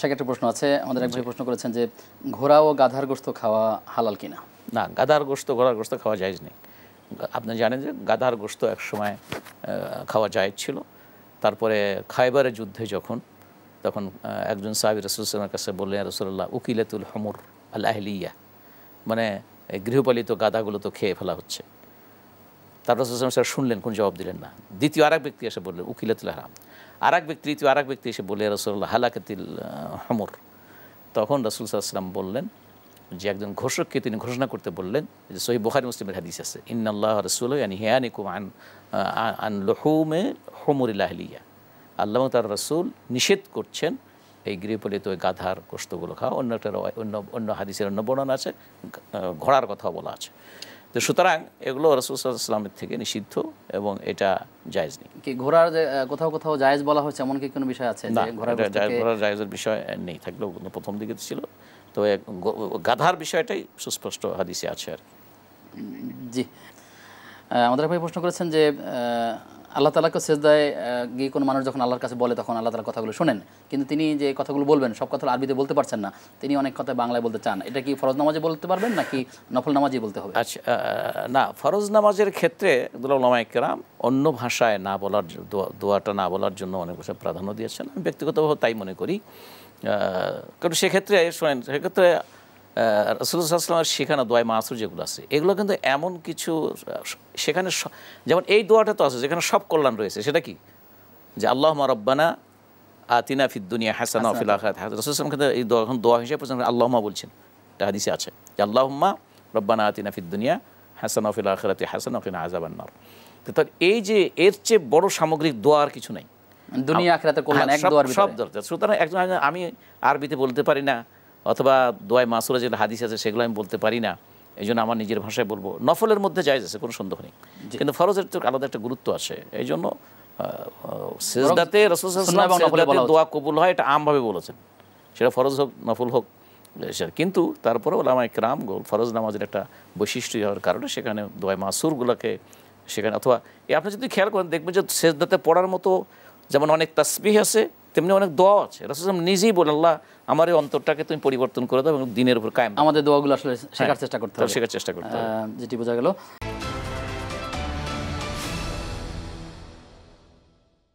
সেক্ষেত্রে প্রশ্ন আছে আমাদের এক ভাই প্রশ্ন করেছেন যে ঘোড়া ও গাধার গোস্ত খাওয়া হালাল কিনা না গাধার গোস্ত ঘোড়ার গোস্ত খাওয়া যায় নেই আপনি জানেন যে গাধার গোস্ত এক সময় খাওয়া যায় ছিল তারপরে খাইবারের যুদ্ধে যখন তখন একজন সাহেব রসুলের কাছে বললেন রসুল্লাহ উকিলেতুল হমর আল আহলিয়া মানে গৃহপালিত গাদাগুলো তো খেয়ে ফেলা হচ্ছে তারপর রসুল শুনলেন কোন জবাব দিলেন না দ্বিতীয় আরেক ব্যক্তি এসে বললেন উকিলেতুল হারাম আর এক ব্যক্তি তৃতীয় আর এক ব্যক্তি এসে বলে রসুল্লাহ হালাকাতিল হামর তখন রসুল সাল্লাম বললেন যে একজন ঘোষককে তিনি ঘোষণা করতে বললেন যে সহি বোহারি মুসলিমের হাদিস আছে ইন্নআল্লাহ রসুল আনি হিয়ানিকুম আন আন লহুমে হোমরিল্লাহলিয়া আল্লাহ তার রসুল নিষেধ করছেন এই গৃহপালিত ওই গাধার কষ্টগুলো খাওয়া অন্য একটা অন্য অন্য হাদিসের অন্য বর্ণনা আছে ঘোড়ার কথাও বলা আছে তো সুতরাং এগুলো রসুলামের থেকে নিষিদ্ধ এবং এটা জায়জ নেই কি ঘোড়ার কোথাও কোথাও জায়জ বলা হচ্ছে এমন কি কোনো বিষয় আছে ঘোড়ার জায়জের বিষয় নেই থাকলেও প্রথম দিকে ছিল তো গাধার বিষয়টাই সুস্পষ্ট হাদিসে আছে আর জি আমাদের ভাই প্রশ্ন করেছেন যে আল্লাহ তালাকে সেজদায় গিয়ে কোনো মানুষ যখন আল্লাহর কাছে বলে তখন আল্লাহ তালার কথাগুলো শোনেন কিন্তু তিনি যে কথাগুলো বলবেন সব কথা আরবিতে বলতে পারছেন না তিনি অনেক কথা বাংলায় বলতে চান এটা কি ফরজ নামাজে বলতে পারবেন নাকি নফল নামাজই বলতে হবে আচ্ছা না ফরজ নামাজের ক্ষেত্রে দুলামাইকেরাম অন্য ভাষায় না বলার দোয়াটা না বলার জন্য অনেক বছর প্রাধান্য দিয়েছেন আমি ব্যক্তিগতভাবে তাই মনে করি কারণ সেক্ষেত্রে শোনেন সেক্ষেত্রে রসুলামের শেখানো দোয়াই মাসুর যেগুলো আছে এগুলো কিন্তু এমন কিছু সেখানে যেমন এই দোয়াটা তো আছে যেখানে সব কল্যাণ রয়েছে সেটা কি যে আল্লাহ রব্বানা আতিনা ফিদ্দুনিয়া দুনিয়া হাসানা ফিল রসুলাম কিন্তু এই দোয়া এখন দোয়া হিসেবে পর্যন্ত আল্লাহমা বলছেন এটা হাদিসে আছে যে আল্লাহম্মা রব্বানা আতিনা ফিদ্দুনিয়া দুনিয়া হাসানা ফিল আখরাতে হাসানা ফিল আজাবান্নার তো তার এই যে এর চেয়ে বড় সামগ্রিক দোয়া আর কিছু নাই দুনিয়া আখরাতে কল্যাণ হ্যাঁ, এক দোয়ার সব দরকার সুতরাং একজন আমি আরবিতে বলতে পারি না অথবা দোয়াই মাসুরা যেগুলো হাদিস আছে সেগুলো আমি বলতে পারি না এই জন্য আমার নিজের ভাষায় বলবো নফলের মধ্যে যায় আছে কোনো সন্দেহ নেই কিন্তু ফরজের তো আলাদা একটা গুরুত্ব আছে এই জন্য সেজদাতে দোয়া কবুল হয় এটা আমভাবে বলেছেন সেটা ফরজ হোক নফল হোক কিন্তু তারপরেও ওলামা একরাম গোল ফরজ নামাজের একটা বৈশিষ্ট্য হওয়ার কারণে সেখানে দোয়া মাসুরগুলোকে সেখানে অথবা আপনি যদি খেয়াল করেন দেখবেন যে সেজদাতে পড়ার মতো যেমন অনেক তাসবিহ আছে তেমনি অনেক দোয়া আছে রাসুলাম নিজেই বলে আল্লাহ আমার এই অন্তরটাকে তুমি পরিবর্তন করে দাও এবং দিনের উপর কায়েম আমাদের দোয়াগুলো আসলে শেখার হ্যাঁ, চেষ্টা করতে হবে শেখার চেষ্টা করতে যেটি বোঝা গেল